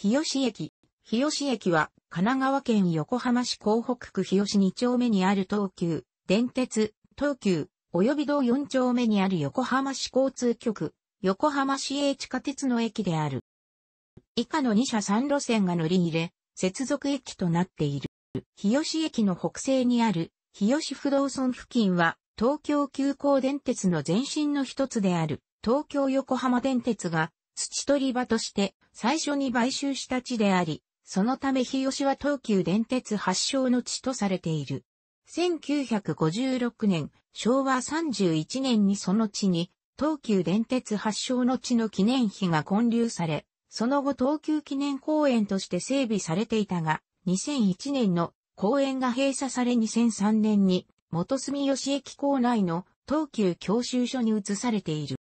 日吉駅。日吉駅は、神奈川県横浜市港北区日吉2丁目にある東急、電鉄、東急、及び道4丁目にある横浜市交通局、横浜市営地下鉄の駅である。以下の2社3路線が乗り入れ、接続駅となっている。日吉駅の北西にある、日吉不動村付近は、東京急行電鉄の前身の一つである、東京横浜電鉄が、土取り場として、最初に買収した地であり、そのため日吉は東急電鉄発祥の地とされている。1956年、昭和31年にその地に、東急電鉄発祥の地の記念碑が建立され、その後東急記念公園として整備されていたが、2001年の公園が閉鎖され2003年に、元住吉駅構内の東急教習所に移されている。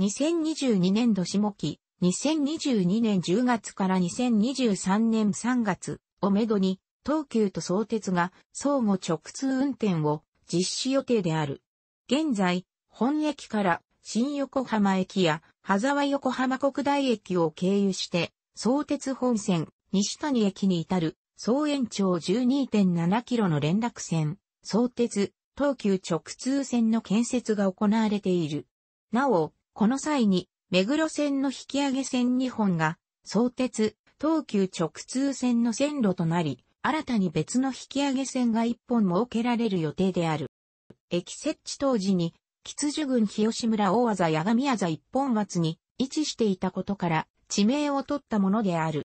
2022年度下期、2022年10月から2023年3月をめどに、東急と相鉄が相互直通運転を実施予定である。現在、本駅から新横浜駅や羽沢横浜国大駅を経由して、相鉄本線西谷駅に至る総延長12.7キロの連絡線、相鉄、東急直通線の建設が行われている。なお、この際に目黒線の引き上げ線2本が、相鉄、東急直通線の線路となり、新たに別の引き上げ線が1本設けられる予定である。駅設置当時に、吉寿郡日吉村大技八神技一本松に位置していたことから、地名を取ったものである。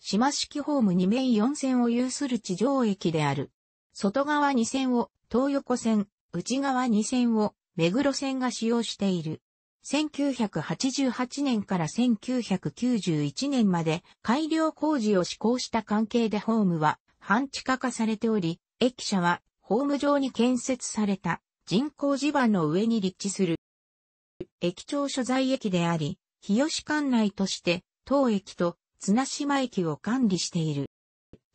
島式ホーム2面4線を有する地上駅である。外側2線を東横線、内側2線を目黒線が使用している。1988年から1991年まで改良工事を施行した関係でホームは半地下化されており、駅舎はホーム上に建設された人工地盤の上に立地する。駅長所在駅であり、日吉管内として当駅と綱島駅を管理している。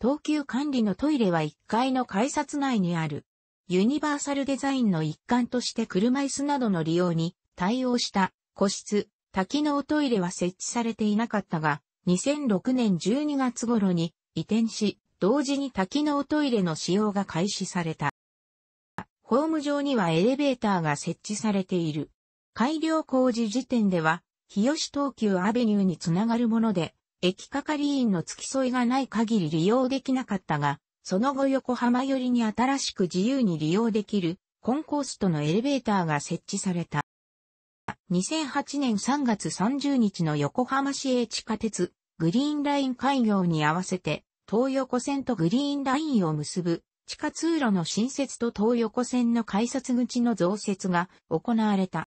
東急管理のトイレは1階の改札内にある。ユニバーサルデザインの一環として車椅子などの利用に対応した個室、多機能トイレは設置されていなかったが、2006年12月頃に移転し、同時に多機能トイレの使用が開始された。ホーム上にはエレベーターが設置されている。改良工事時点では、日吉東急アベニューにつながるもので、駅係員の付き添いがない限り利用できなかったが、その後横浜寄りに新しく自由に利用できるコンコースとのエレベーターが設置された。2008年3月30日の横浜市営地下鉄グリーンライン開業に合わせて東横線とグリーンラインを結ぶ地下通路の新設と東横線の改札口の増設が行われた。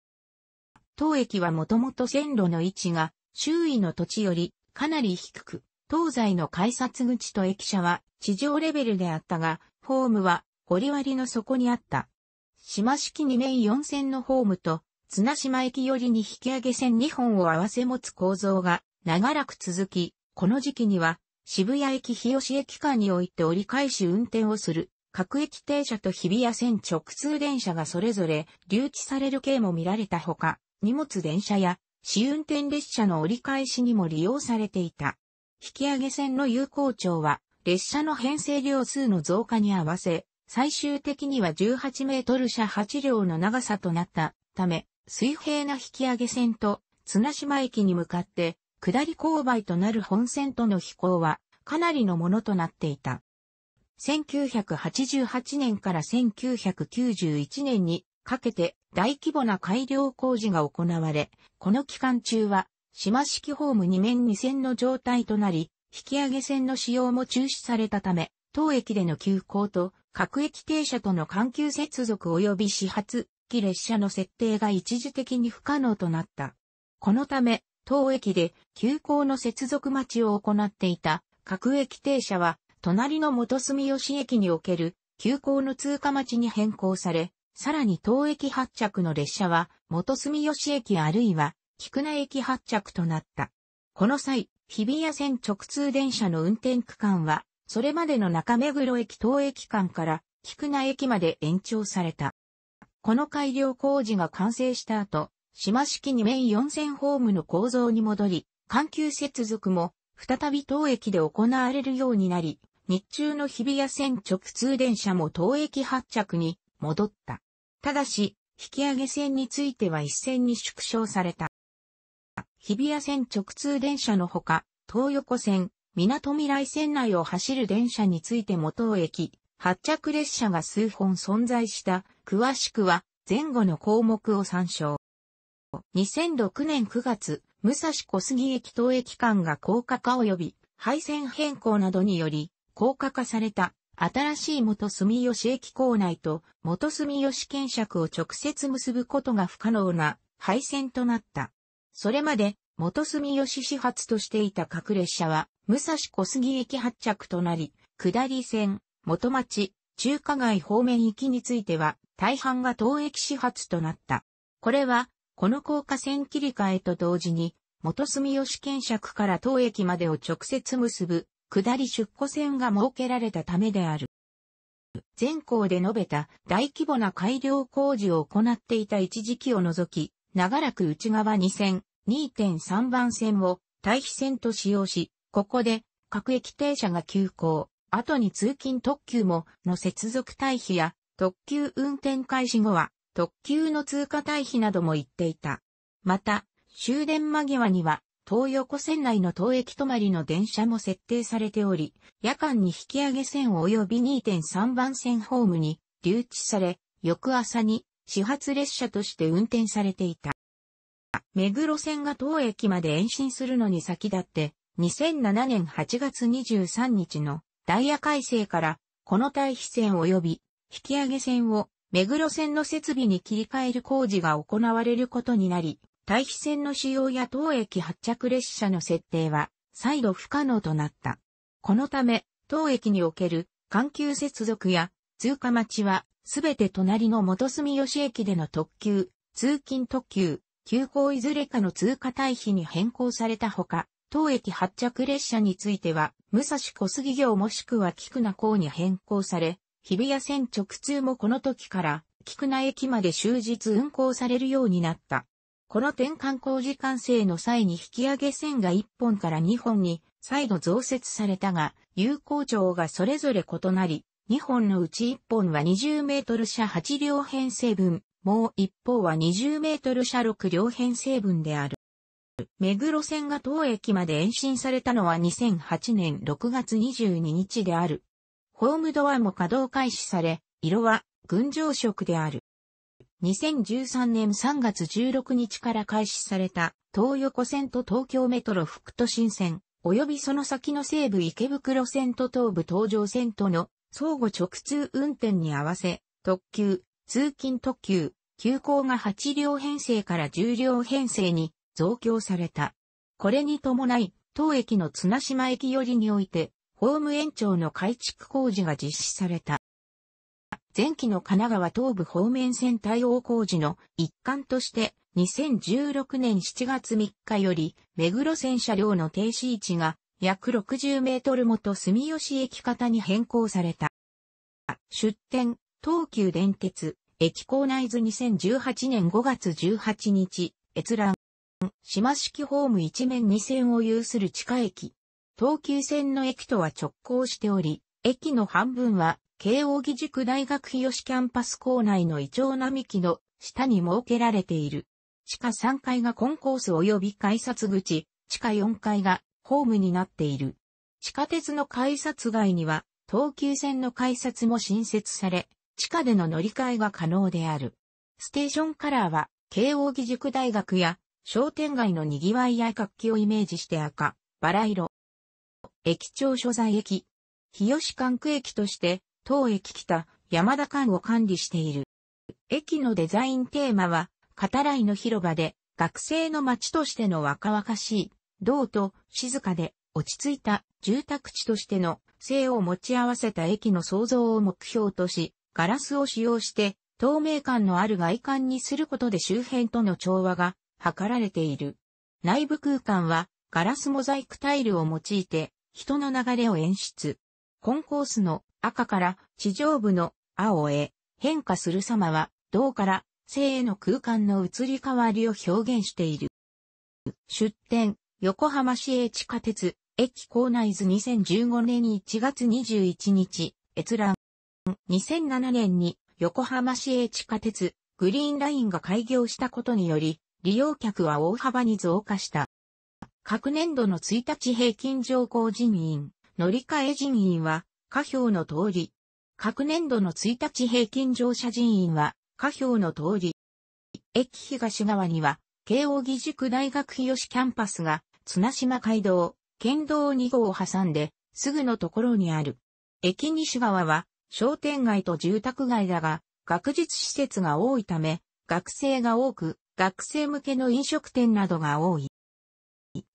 当駅はもともと線路の位置が周囲の土地よりかなり低く、東西の改札口と駅舎は地上レベルであったが、ホームは掘割の底にあった。島式2面4線のホームと綱島駅寄りに引き上げ線2本を合わせ持つ構造が長らく続き、この時期には渋谷駅日吉駅間において折り返し運転をする各駅停車と日比谷線直通電車がそれぞれ留置される系も見られたほか、荷物電車や試運転列車の折り返しにも利用されていた。引き上げ線の有効長は列車の編成量数の増加に合わせ、最終的には18メートル車8両の長さとなったため、水平な引き上げ線と綱島駅に向かって下り勾配となる本線との飛行はかなりのものとなっていた。1988年から1991年にかけて大規模な改良工事が行われ、この期間中は島式ホーム2面2線の状態となり、引き上げ線の使用も中止されたため、当駅での急行と各駅停車との環球接続及び始発機列車の設定が一時的に不可能となった。このため、当駅で急行の接続待ちを行っていた各駅停車は、隣の元住吉駅における急行の通過待ちに変更され、さらに当駅発着の列車は元住吉駅あるいは菊名駅発着となった。この際、日比谷線直通電車の運転区間は、それまでの中目黒駅東駅間から菊名駅まで延長された。この改良工事が完成した後、島式2面4000ホームの構造に戻り、環球接続も再び当駅で行われるようになり、日中の日比谷線直通電車も当駅発着に戻った。ただし、引き上げ線については一線に縮小された。日比谷線直通電車のほか、東横線、港未来線内を走る電車についても当駅、発着列車が数本存在した、詳しくは前後の項目を参照。2006年9月、武蔵小杉駅東駅間が高架化及び配線変更などにより高架化された新しい元住吉駅構内と元住吉検釈を直接結ぶことが不可能な配線となった。それまで元住吉始発としていた各列車は武蔵小杉駅発着となり、下り線、元町、中華街方面行きについては、大半が当駅始発となった。これは、この高架線切り替えと同時に、元住吉県尺から当駅までを直接結ぶ、下り出庫線が設けられたためである。全校で述べた大規模な改良工事を行っていた一時期を除き、長らく内側2線、2.3番線を対比線と使用し、ここで各駅停車が急行、後に通勤特急もの接続退避や特急運転開始後は特急の通過退避なども言っていた。また、終電間際には東横線内の東駅止まりの電車も設定されており、夜間に引き上げ線及び2.3番線ホームに留置され、翌朝に始発列車として運転されていた。目黒線が東駅まで延伸するのに先立って、2007年8月23日のダイヤ改正から、この対比線及び、引き上げ線を、目黒線の設備に切り替える工事が行われることになり、対比線の使用や当駅発着列車の設定は、再度不可能となった。このため、当駅における、環球接続や、通過待ちは、すべて隣の元住吉駅での特急、通勤特急、急行いずれかの通過対比に変更されたほか、当駅発着列車については、武蔵小杉行もしくは菊名港に変更され、日比谷線直通もこの時から、菊名駅まで終日運行されるようになった。この転換工事完成の際に引き上げ線が1本から2本に再度増設されたが、有効長がそれぞれ異なり、2本のうち1本は20メートル車8両編成分、もう一方は20メートル車6両編成分である。目黒線が当駅まで延伸されたのは2008年6月22日である。ホームドアも稼働開始され、色は群青色である。2013年3月16日から開始された東横線と東京メトロ副都心線、及びその先の西部池袋線と東武東上線との相互直通運転に合わせ、特急、通勤特急、急行が8両編成から10両編成に増強された。これに伴い、当駅の綱島駅寄りにおいて、ホーム延長の改築工事が実施された。前期の神奈川東部方面線対応工事の一環として、2016年7月3日より、目黒線車両の停止位置が約60メートル元住吉駅方に変更された。出展、東急電鉄、駅構内図2018年5月18日、閲覧。島式ホーム一面二線を有する地下駅。東急線の駅とは直行しており、駅の半分は、慶応義塾大学日吉キャンパス構内のイチョウ並木の下に設けられている。地下3階がコンコース及び改札口、地下4階がホームになっている。地下鉄の改札外には、東急線の改札も新設され、地下での乗り換えが可能である。ステーションカラーは、慶応義塾大学や商店街の賑わいや活気をイメージして赤、バラ色。駅長所在駅。日吉管区駅として、当駅北、山田館を管理している。駅のデザインテーマは、カタライの広場で、学生の街としての若々しい、道と静かで落ち着いた住宅地としての性を持ち合わせた駅の創造を目標とし、ガラスを使用して透明感のある外観にすることで周辺との調和が図られている。内部空間はガラスモザイクタイルを用いて人の流れを演出。コンコースの赤から地上部の青へ変化する様は銅から生への空間の移り変わりを表現している。出展、横浜市営地下鉄、駅構内図2015年1月21日、閲覧。2007年に横浜市営地下鉄、グリーンラインが開業したことにより、利用客は大幅に増加した。各年度の1日平均乗降人員、乗り換え人員は、下表の通り。各年度の1日平均乗車人員は、下表の通り。駅東側には、慶応義塾大学日吉キャンパスが、綱島街道、県道2号を挟んで、すぐのところにある。駅西側は、商店街と住宅街だが、学術施設が多いため、学生が多く、学生向けの飲食店などが多い。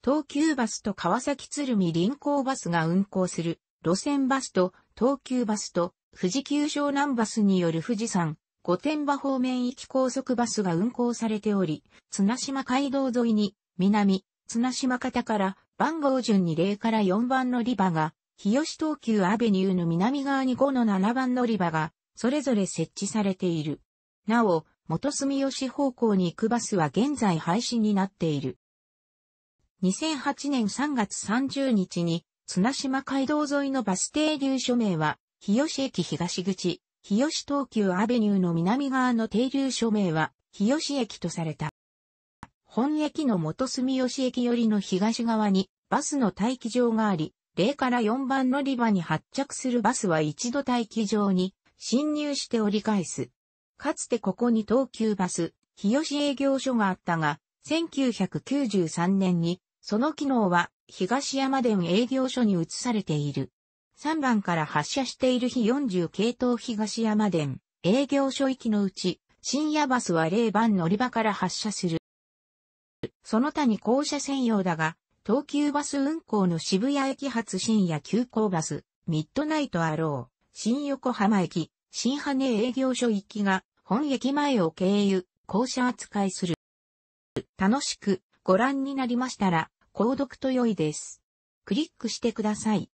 東急バスと川崎鶴見臨港バスが運行する路線バスと東急バスと富士急湘南バスによる富士山御殿場方面行き高速バスが運行されており、綱島街道沿いに南、綱島方から番号順に0から4番乗り場が、日吉東急アベニューの南側に5の7番乗り場が、それぞれ設置されている。なお、元住吉方向に行くバスは現在廃止になっている。2008年3月30日に、綱島街道沿いのバス停留所名は、日吉駅東口、日吉東急アベニューの南側の停留所名は、日吉駅とされた。本駅の元住吉駅よりの東側に、バスの待機場があり、0から4番乗り場に発着するバスは一度待機場に侵入して折り返す。かつてここに東急バス、日吉営業所があったが、1993年に、その機能は東山田営業所に移されている。3番から発車している日40系統東山田営業所行きのうち、深夜バスは0番乗り場から発車する。その他に校舎専用だが、東急バス運行の渋谷駅発深夜急行バス、ミッドナイトアロー、新横浜駅、新羽根営業所行きが本駅前を経由、校舎扱いする。楽しくご覧になりましたら、購読と良いです。クリックしてください。